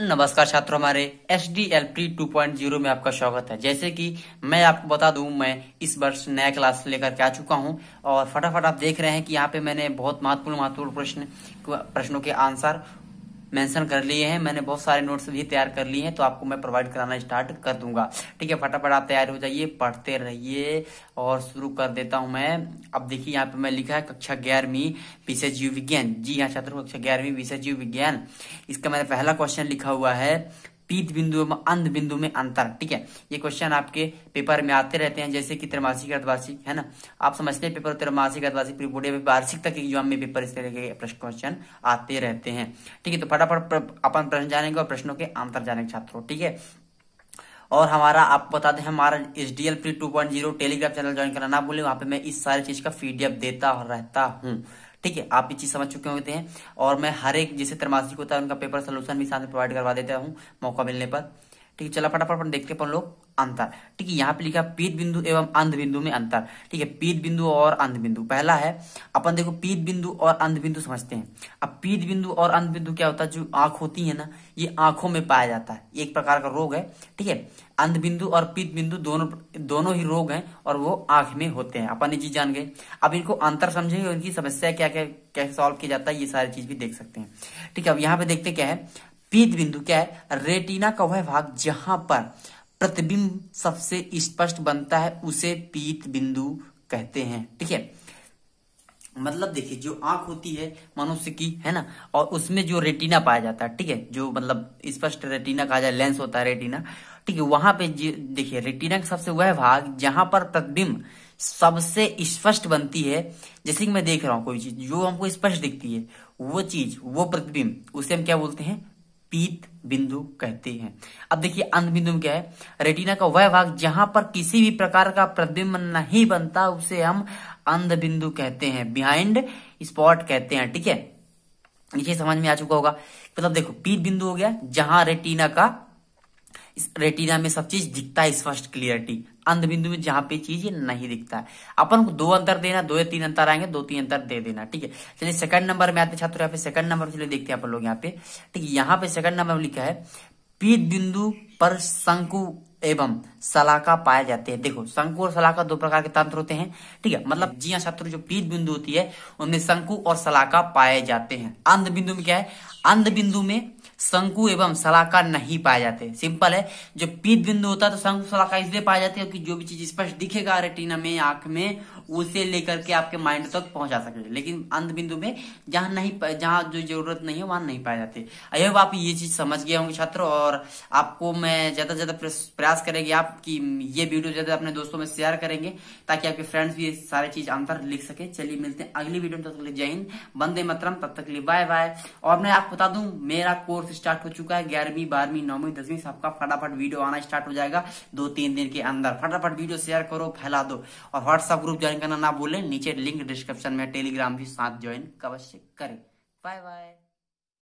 नमस्कार छात्रों हमारे S D L P two point zero में आपका स्वागत है जैसे कि मैं आपको बता दूं मैं इस वर्ष नया क्लास लेकर के आ चुका हूं और फटाफट आप देख रहे हैं कि यहाँ पे मैंने बहुत महत्वपूर्ण महत्वपूर्ण प्रश्न प्रश्नों के आंसर मेंशन कर लिए हैं मैंने बहुत सारे नोट्स भी तैयार कर लिए हैं तो आपको मैं प्रोवाइड कराना स्टार्ट कर दूंगा ठीक है फटाफट आप तैयार हो जाइए पढ़ते रहिए और शुरू कर देता हूं मैं अब देखिए यहाँ पे मैं लिखा है कक्षा ग्यारहवीं विषय जीव विज्ञान जी हाँ छात्रों कक्षा ग्यारहवीं विषय जीव विज्ञान इसका मैंने पहला क्वेश्चन लिखा हुआ है पीत बिंदु एवं अंध बिंदु में अंतर ठीक है ये क्वेश्चन आपके पेपर में आते रहते हैं जैसे कि त्रिमासिक अर्धवार्षिक है ना आप समझते हैं पेपर त्रिमासिक अर्धवार्षिक फिर वार्षिक तक एग्जाम में पेपर इस तरह के प्रश्न क्वेश्चन आते रहते हैं ठीक है तो फटाफट अपन प्रश्न जानेंगे और प्रश्नों के आंतर जानेंगे छात्रों ठीक है और हमारा आप बता दें हमारा H D L free two point zero Telegram channel join करना ना भूलें वहां पे मैं इस सारी चीज का पीडीएफ देता और रहता हूं ठीक है आप ये चीज समझ चुके होते हैं और मैं हर एक जैसे त्रमासिक होता है उनका पेपर सोल्यूशन भी साथ में प्रोवाइड करवा देता हूँ मौका मिलने पर ठीक है चला फटाफट अपन देखते अपन लोग अंतर ठीक है यहाँ पे लिखा पीत बिंदु एवं अंध बिंदु में अंतर ठीक है पीत बिंदु और अंध बिंदु पहला है अपन देखो पीत बिंदु और अंध बिंदु समझते हैं अब पीत बिंदु और अंध बिंदु क्या होता है जो आंख होती है ना ये आंखों में पाया जाता है एक प्रकार का रोग है ठीक है अंध बिंदु और पीत बिंदु दोनों दोनों ही रोग है और वो आंख में होते हैं अपन ये चीज जान गए अब इनको अंतर समझेंगे उनकी समस्या क्या क्या कैसे सॉल्व किया जाता है ये सारी चीज भी देख सकते हैं ठीक है अब यहाँ पे देखते क्या है पीत बिंदु क्या है रेटिना का वह भाग जहां पर प्रतिबिंब सबसे स्पष्ट बनता है उसे पीत बिंदु कहते हैं ठीक है मतलब देखिए जो आंख होती है मनुष्य की है ना और उसमें जो रेटिना पाया जाता है ठीक है जो मतलब स्पष्ट रेटिना कहा जाए लेंस होता है रेटिना ठीक है वहां पे देखिए रेटिना का सबसे वह भाग जहां पर प्रतिबिंब सबसे स्पष्ट बनती है जैसे कि मैं देख रहा हूँ कोई चीज जो हमको स्पष्ट दिखती है वो चीज वो प्रतिबिंब उसे हम क्या बोलते हैं पीत बिंदु कहते हैं अब देखिए अंत बिंदु क्या है रेटिना का वह भाग जहां पर किसी भी प्रकार का प्रतिबिंब नहीं बनता उसे हम अंध बिंदु कहते हैं बिहाइंड स्पॉट कहते हैं ठीक है ये समझ में आ चुका होगा मतलब देखो पीत बिंदु हो गया जहां रेटिना का इस रेटिना में सब चीज दिखता है स्पष्ट क्लियरिटी अंध बिंदु में जहां पे चीज नहीं दिखता है अपन को दो अंतर देना दो या तीन अंतर आएंगे दो तीन अंतर दे देना ठीक है चलिए सेकंड नंबर में आते छात्र यहाँ पे सेकंड नंबर चलिए देखते हैं अपन लोग यहाँ पे ठीक है यहाँ पे सेकंड नंबर में लिखा है पीत बिंदु पर शंकु एवं सलाका पाए जाते हैं देखो शंकु और सलाका दो प्रकार के तंत्र होते हैं ठीक है मतलब जी हाँ, छात्र जो पीत बिंदु होती है उनमें शंकु और सलाका पाए जाते हैं अंध बिंदु में क्या है अंध बिंदु में शंकु एवं सलाका नहीं पाए जाते सिंपल है जो पीत बिंदु होता है तो शंकु सलाका इसलिए पाए जाते हैं कि जो भी चीज स्पष्ट दिखेगा रेटिना में आंख में उसे लेकर के आपके माइंड तक तो पहुंचा सके लेकिन अंध बिंदु में जहां नहीं जहां जो जरूरत नहीं है वहां नहीं पाए जाते आई होप आप ये चीज समझ गए होंगे छात्र और आपको मैं ज्यादा से ज्यादा प्रयास करेंगे आप की ये वीडियो ज्यादा अपने दोस्तों में शेयर करेंगे ताकि आपके फ्रेंड्स भी सारे सारी चीज आंसर लिख सके चलिए मिलते हैं अगली वीडियो में तब तक जय हिंद बंदे मतरम तब तक लिए बाय बाय और मैं आपको आपको बता दूं मेरा कोर्स स्टार्ट हो चुका है ग्यारहवीं बारहवीं नौवीं दसवीं सबका फटाफट वीडियो आना स्टार्ट हो जाएगा दो तीन दिन के अंदर फटाफट वीडियो शेयर करो फैला दो और व्हाट्सएप ग्रुप ज्वाइन करना ना बोले नीचे लिंक डिस्क्रिप्शन में टेलीग्राम भी साथ ज्वाइन अवश्य करें बाय बाय